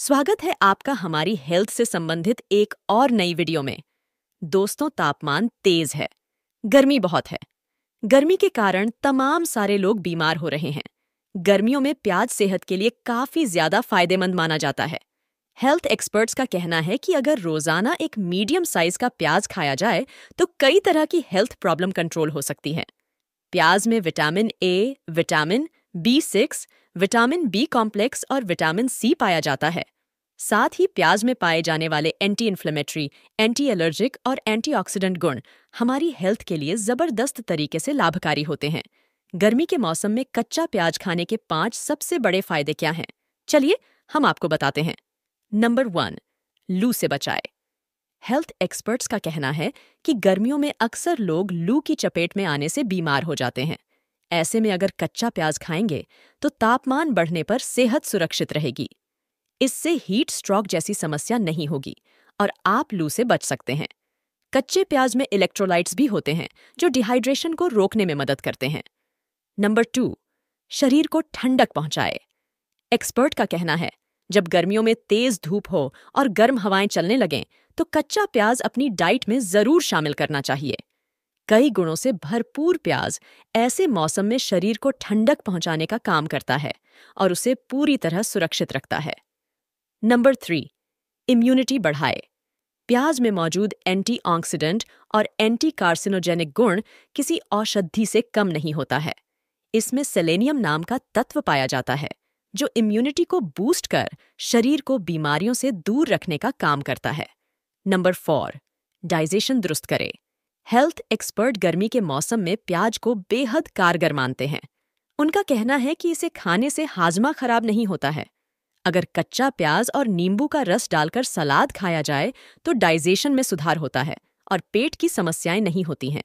स्वागत है आपका हमारी हेल्थ से संबंधित एक और नई वीडियो में दोस्तों तापमान तेज है गर्मी बहुत है गर्मी के कारण तमाम सारे लोग बीमार हो रहे हैं गर्मियों में प्याज सेहत के लिए काफी ज्यादा फायदेमंद माना जाता है हेल्थ एक्सपर्ट्स का कहना है कि अगर रोजाना एक मीडियम साइज का प्याज खाया जाए तो कई तरह की हेल्थ प्रॉब्लम कंट्रोल हो सकती है प्याज में vitamin A vitamin B six vitamin B complex और विटामिन सी पाया जाता है साथ ही प्याज में पाए जाने वाले एंटी इन्फ्लेमेटरी एंटी एलर्जिक और एंटीऑक्सीडेंट गुण हमारी हेल्थ के लिए जबरदस्त तरीके से लाभकारी होते हैं गर्मी के मौसम में कच्चा प्याज खाने के पांच सबसे बड़े फायदे क्या हैं चलिए हम आपको बताते हैं नंबर वन लू से बचाए हेल्थ एक्सपर्ट्स का कहना है कि गर्मियों में अक्सर लोग लू की चपेट में आने से बीमार हो जाते हैं ऐसे में अगर कच्चा प्याज खाएंगे तो तापमान बढ़ने पर सेहत सुरक्षित रहेगी इससे हीट स्ट्रोक जैसी समस्या नहीं होगी और आप लू से बच सकते हैं कच्चे प्याज में इलेक्ट्रोलाइट्स भी होते हैं जो डिहाइड्रेशन को रोकने में मदद करते हैं नंबर टू शरीर को ठंडक पहुंचाए एक्सपर्ट का कहना है जब गर्मियों में तेज धूप हो और गर्म हवाएं चलने लगें तो कच्चा प्याज अपनी डाइट में जरूर शामिल करना चाहिए कई गुणों से भरपूर प्याज ऐसे मौसम में शरीर को ठंडक पहुंचाने का काम करता है और उसे पूरी तरह सुरक्षित रखता है नंबर थ्री इम्यूनिटी बढ़ाए प्याज में मौजूद एंटीऑक्सीडेंट और एंटी कार्सिनोजेनिक गुण किसी औषधि से कम नहीं होता है इसमें सेलेनियम नाम का तत्व पाया जाता है जो इम्यूनिटी को बूस्ट कर शरीर को बीमारियों से दूर रखने का काम करता है नंबर फोर डाइजेशन दुरुस्त करे हेल्थ एक्सपर्ट गर्मी के मौसम में प्याज को बेहद कारगर मानते हैं उनका कहना है कि इसे खाने से हाजमा खराब नहीं होता है अगर कच्चा प्याज और नींबू का रस डालकर सलाद खाया जाए तो डाइजेशन में सुधार होता है और पेट की समस्याएं नहीं होती हैं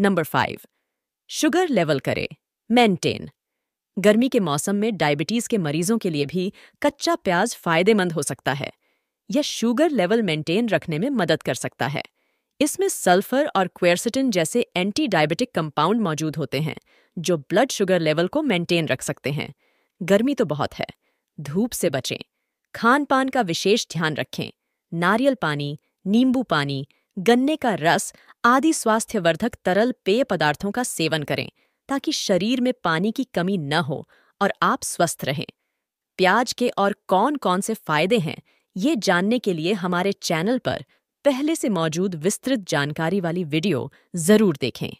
नंबर फाइव शुगर लेवल करे मेंटेन गर्मी के मौसम में डायबिटीज के मरीजों के लिए भी कच्चा प्याज फायदेमंद हो सकता है यह शुगर लेवल मेंटेन रखने में मदद कर सकता है इसमें सल्फर और क्वेरसिटिन जैसे एंटी डायबिटिक कंपाउंड मौजूद होते हैं जो ब्लड शुगर लेवल को मेंटेन रख सकते हैं गर्मी तो बहुत है धूप से बचें खान पान का विशेष ध्यान रखें नारियल पानी नींबू पानी गन्ने का रस आदि स्वास्थ्यवर्धक तरल पेय पदार्थों का सेवन करें ताकि शरीर में पानी की कमी न हो और आप स्वस्थ रहें प्याज के और कौन कौन से फायदे हैं ये जानने के लिए हमारे चैनल पर पहले से मौजूद विस्तृत जानकारी वाली वीडियो जरूर देखें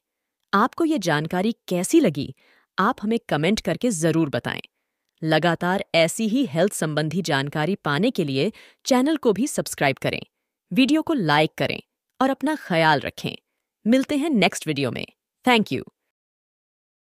आपको ये जानकारी कैसी लगी आप हमें कमेंट करके ज़रूर बताएं लगातार ऐसी ही हेल्थ संबंधी जानकारी पाने के लिए चैनल को भी सब्सक्राइब करें वीडियो को लाइक करें और अपना ख्याल रखें मिलते हैं नेक्स्ट वीडियो में थैंक यू